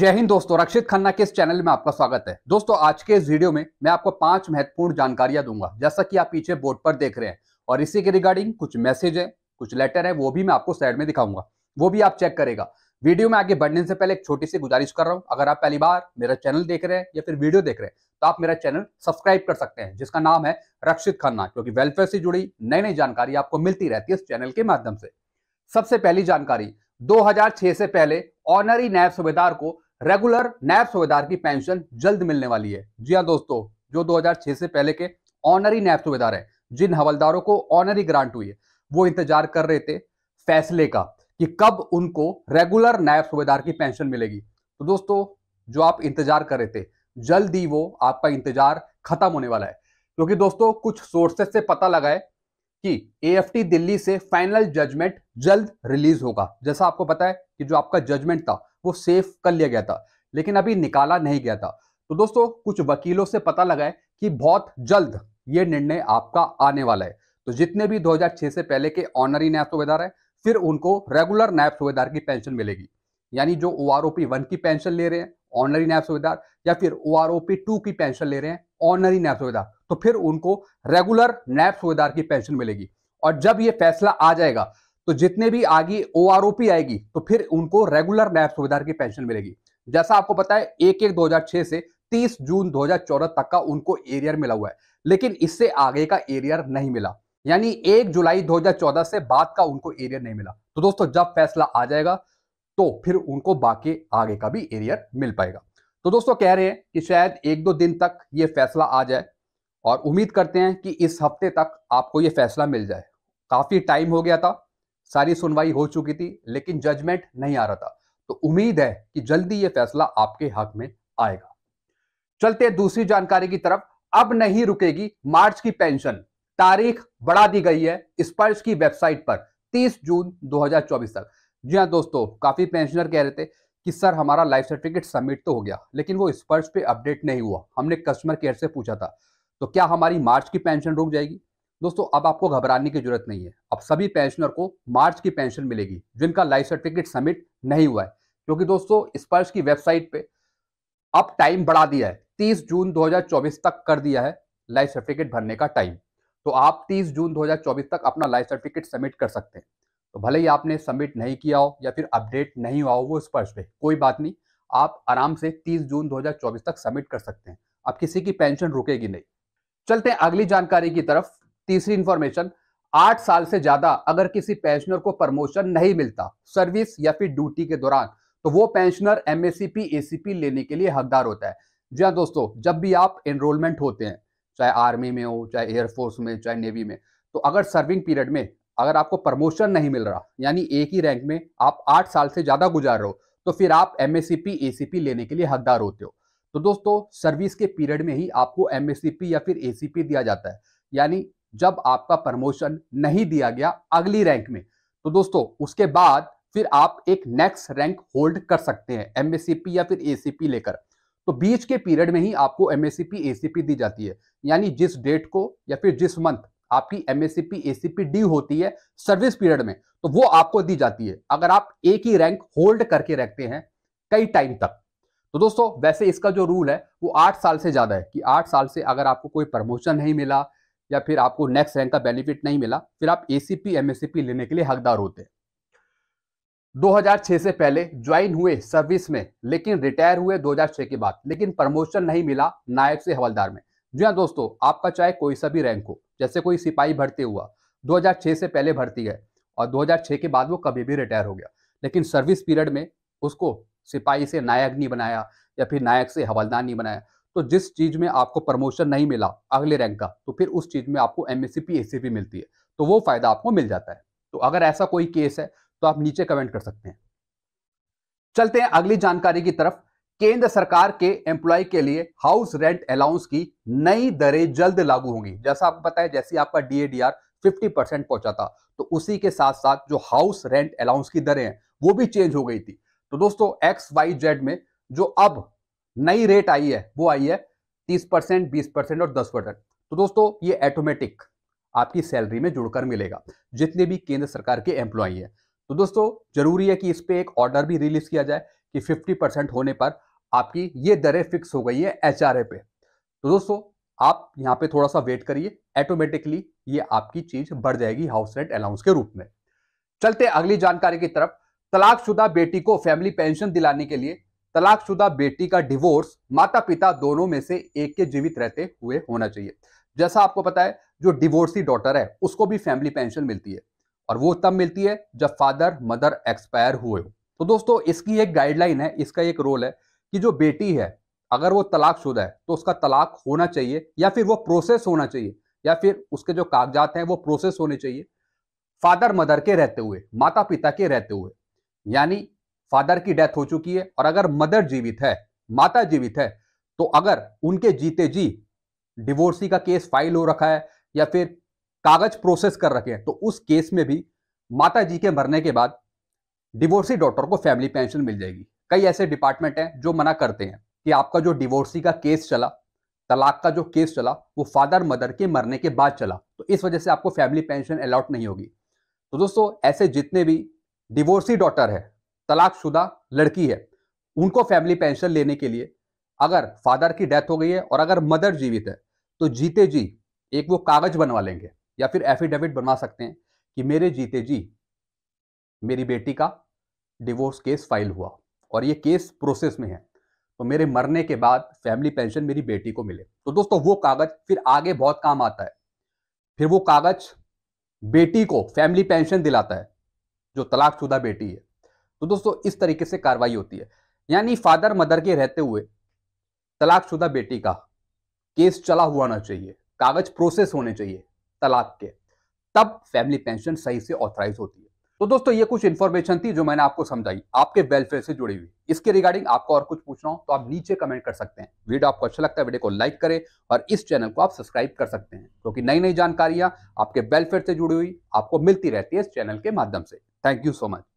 जय हिंद दोस्तों रक्षित खन्ना के इस चैनल में आपका स्वागत है दोस्तों आज के इस वीडियो में मैं आपको पांच महत्वपूर्ण जानकारियां दूंगा जैसा कि आप पीछे बोर्ड पर देख रहे हैं और इसी के रिगार्डिंग कुछ मैसेज है कुछ लेटर है वो भी मैं आपको साइड में दिखाऊंगा वो भी आप चेक करेगा वीडियो में आगे बढ़ने से पहले एक छोटी सी गुजारिश कर रहा हूँ अगर आप पहली बार मेरा चैनल देख रहे हैं या फिर वीडियो देख रहे हैं तो आप मेरा चैनल सब्सक्राइब कर सकते हैं जिसका नाम है रक्षित खन्ना क्योंकि वेलफेयर से जुड़ी नई नई जानकारी आपको मिलती रहती है इस चैनल के माध्यम से सबसे पहली जानकारी 2006 से पहले ऑनरी नायब सूबेदार को रेगुलर नैब सूबेदार की पेंशन जल्द मिलने वाली है जी हाँ दोस्तों जो 2006 से पहले के ऑनरी नैब सूबेदार है जिन हवलदारों को ऑनरी ग्रांट हुई है वो इंतजार कर रहे थे फैसले का कि कब उनको रेगुलर नैब सूबेदार की पेंशन मिलेगी तो दोस्तों जो आप इंतजार कर रहे थे जल्द ही वो आपका इंतजार खत्म होने वाला है क्योंकि दोस्तों कुछ सोर्सेस से पता लगा है कि ए दिल्ली से फाइनल जजमेंट जल्द रिलीज होगा जैसा आपको पता है कि जो आपका जजमेंट था वो सेफ कर लिया गया था लेकिन अभी निकाला नहीं गया था तो दोस्तों कुछ वकीलों से पता लगा है कि बहुत जल्द ये निर्णय आपका आने वाला है तो जितने भी 2006 से पहले के ऑनरी नायब सूबेदार है फिर उनको रेगुलर नायब सूबेदार की पेंशन मिलेगी यानी जो ओ आर वन की पेंशन ले रहे हैं ऑनरी नायब सूबेदार या फिर ओ आर टू की पेंशन ले रहे हैं ऑनरी नायब सूबेदार तो फिर उनको रेगुलर नायब सूबेदार की पेंशन मिलेगी और जब ये फैसला आ जाएगा तो जितने भी आगे ओ आएगी तो फिर उनको रेगुलर नायब सुविधा की पेंशन मिलेगी जैसा आपको पता है एक एक छह से 30 जून 2014 तक का उनको एरियर मिला हुआ है लेकिन इससे आगे का एरियर नहीं मिला यानी एक जुलाई 2014 से बाद का उनको एरियर नहीं मिला तो दोस्तों जब फैसला आ जाएगा तो फिर उनको बाकी आगे का भी एरियर मिल पाएगा तो दोस्तों कह रहे हैं कि शायद एक दो दिन तक ये फैसला आ जाए और उम्मीद करते हैं कि इस हफ्ते तक आपको ये फैसला मिल जाए काफी टाइम हो गया था सारी सुनवाई हो चुकी थी लेकिन जजमेंट नहीं आ रहा था तो उम्मीद है कि जल्दी यह फैसला आपके हक में आएगा चलते दूसरी जानकारी की तरफ अब नहीं रुकेगी मार्च की पेंशन तारीख बढ़ा दी गई है स्पर्श की वेबसाइट पर 30 जून 2024 तक जी हाँ दोस्तों काफी पेंशनर कह रहे थे कि सर हमारा लाइफ सर्टिफिकेट सबमिट तो हो गया लेकिन वो स्पर्श पे अपडेट नहीं हुआ हमने कस्टमर केयर से पूछा था तो क्या हमारी मार्च की पेंशन रुक जाएगी दोस्तों अब आपको घबराने की जरूरत नहीं है अब सभी पेंशनर को मार्च की पेंशन मिलेगी जिनका लाइफ सर्टिफिकेट सबमिट नहीं हुआ है क्योंकि दोस्तों स्पर्श की वेबसाइट पे अब टाइम बढ़ा दिया है 30 जून 2024 तक कर दिया है लाइफ सर्टिफिकेट भरने का टाइम तो आप 30 जून 2024 तक अपना लाइफ सर्टिफिकेट सबमिट कर सकते हैं तो भले ही आपने सबमिट नहीं किया हो या फिर अपडेट नहीं हुआ हो वो स्पर्श पे कोई बात नहीं आप आराम से तीस जून दो तक सबमिट कर सकते हैं अब किसी की पेंशन रुकेगी नहीं चलते हैं अगली जानकारी की तरफ तीसरी इंफॉर्मेशन आठ साल से ज्यादा अगर किसी पेंशनर को प्रमोशन नहीं मिलता सर्विस या फिर ड्यूटी के दौरान तो वो पेंशनर एम एसीपी लेने के लिए हकदार होता है जी हाँ दोस्तों जब भी आप एनरोलमेंट होते हैं चाहे आर्मी में हो चाहे एयरफोर्स में चाहे नेवी में तो अगर सर्विंग पीरियड में अगर आपको प्रमोशन नहीं मिल रहा यानी एक ही रैंक में आप आठ साल से ज़्यादा गुजार रहे हो तो फिर आप एम एस लेने के लिए हकदार होते हो तो दोस्तों सर्विस के पीरियड में ही आपको एम या फिर ए दिया जाता है यानी जब आपका प्रमोशन नहीं दिया गया अगली रैंक में तो दोस्तों उसके बाद फिर आप एक नेक्स्ट रैंक होल्ड कर सकते हैं एमएससीपी या फिर एसीपी लेकर तो बीच के पीरियड में ही आपको एमएसीपी एसीपी दी जाती है यानी जिस डेट को या फिर जिस मंथ आपकी एमएससीपी एसीपी डी होती है सर्विस पीरियड में तो वो आपको दी जाती है अगर आप एक ही रैंक होल्ड करके रखते हैं कई टाइम तक तो दोस्तों वैसे इसका जो रूल है वो आठ साल से ज़्यादा है कि आठ साल से अगर आपको कोई प्रमोशन नहीं मिला या फिर आपको नेक्स्ट रैंक का बेनिफिट नहीं मिला फिर आप एसीपी एमएससीपी लेने के लिए हकदार होते हैं 2006 से पहले ज्वाइन हुए सर्विस में लेकिन रिटायर हुए 2006 के बाद लेकिन प्रमोशन नहीं मिला नायक से हवलदार में जी हाँ दोस्तों आपका चाहे कोई सा भी रैंक हो जैसे कोई सिपाही भर्ती हुआ 2006 से पहले भर्ती है और 2006 के बाद वो कभी भी रिटायर हो गया लेकिन सर्विस पीरियड में उसको सिपाही से नायक नहीं बनाया या फिर नायक से हवलदार नहीं बनाया तो जिस चीज में आपको प्रमोशन नहीं मिला अगले रैंक का तो फिर उस चीज में आपको पी एस मिलती है तो वो फायदा आपको मिल जाता है तो अगर ऐसा कोई केस है तो आप नीचे कमेंट कर सकते हैं चलते हैं अगली जानकारी की तरफ केंद्र सरकार के एम्प्लॉय के लिए हाउस रेंट अलाउंस की नई दरें जल्द लागू होंगी जैसा आपको पता है जैसे आपका डीएडीआर 50 परसेंट पहुंचा था तो उसी के साथ साथ जो हाउस रेंट अलाउंस की दरें हैं वो भी चेंज हो गई थी तो दोस्तों एक्स वाई जेड में जो अब नई रेट आई है वो आई है तीस परसेंट बीस परसेंट और दस परसेंट तो दोस्तों ये ऑटोमेटिक आपकी सैलरी में जुड़कर मिलेगा जितने भी केंद्र सरकार के एम्प्लॉई है तो दोस्तों जरूरी है कि इस पर एक ऑर्डर भी रिलीज किया जाए कि फिफ्टी परसेंट होने पर आपकी ये दरें फिक्स हो गई है एच पे तो दोस्तों आप यहाँ पे थोड़ा सा वेट करिए ऑटोमेटिकली ये आपकी चीज बढ़ जाएगी हाउस रेंट अलाउंस के रूप में चलते अगली जानकारी की तरफ तलाकशुदा बेटी को फैमिली पेंशन दिलाने के लिए तलाकशुदा बेटी का डिवोर्स माता पिता दोनों में से एक के जीवित रहते हुए होना चाहिए जैसा आपको पता है जो डिवोर्सी डॉटर है उसको भी फैमिली पेंशन मिलती है और वो तब मिलती है जब फादर मदर एक्सपायर हुए हो तो दोस्तों इसकी एक गाइडलाइन है इसका एक रोल है कि जो बेटी है अगर वो तलाकशुदा है तो उसका तलाक होना चाहिए या फिर वो प्रोसेस होना चाहिए या फिर उसके जो कागजात हैं वो प्रोसेस होने चाहिए फादर मदर के रहते हुए माता पिता के रहते हुए यानी फादर की डेथ हो चुकी है और अगर मदर जीवित है माता जीवित है तो अगर उनके जीते जी डिवोर्सी का केस फाइल हो रखा है या फिर कागज प्रोसेस कर रखे हैं तो उस केस में भी माता जी के मरने के बाद डिवोर्सी डॉटर को फैमिली पेंशन मिल जाएगी कई ऐसे डिपार्टमेंट हैं जो मना करते हैं कि आपका जो डिवोर्सी का केस चला तलाक का जो केस चला वो फादर मदर के मरने के बाद चला तो इस वजह से आपको फैमिली पेंशन अलॉट नहीं होगी तो दोस्तों ऐसे जितने भी डिवोर्सी डॉटर है तलाकशुदा लड़की है उनको फैमिली पेंशन लेने के लिए अगर फादर की डेथ हो गई है और अगर मदर जीवित है तो जीते जी एक वो कागज बनवा लेंगे या फिर एफिडेविट बनवा सकते हैं कि मेरे जीते जी मेरी बेटी का डिवोर्स केस फाइल हुआ और ये केस प्रोसेस में है तो मेरे मरने के बाद फैमिली पेंशन मेरी बेटी को मिले तो दोस्तों वो कागज फिर आगे बहुत काम आता है फिर वो कागज बेटी को फैमिली पेंशन दिलाता है जो तलाकशुदा बेटी है तो दोस्तों इस तरीके से कार्रवाई होती है यानी फादर मदर के रहते हुए तलाकशुदा बेटी का केस चला हुआ ना चाहिए कागज प्रोसेस होने चाहिए तलाक के तब फैमिली पेंशन सही से ऑथराइज होती है तो दोस्तों ये कुछ इन्फॉर्मेशन थी जो मैंने आपको समझाई आपके वेलफेयर से जुड़ी हुई इसके रिगार्डिंग आपको और कुछ पूछना हो तो आप नीचे कमेंट कर सकते हैं वीडियो आपको अच्छा लगता है वीडियो को लाइक करें और इस चैनल को आप सब्सक्राइब कर सकते हैं क्योंकि तो नई नई जानकारियां आपके वेलफेयर से जुड़ी हुई आपको मिलती रहती है इस चैनल के माध्यम से थैंक यू सो मच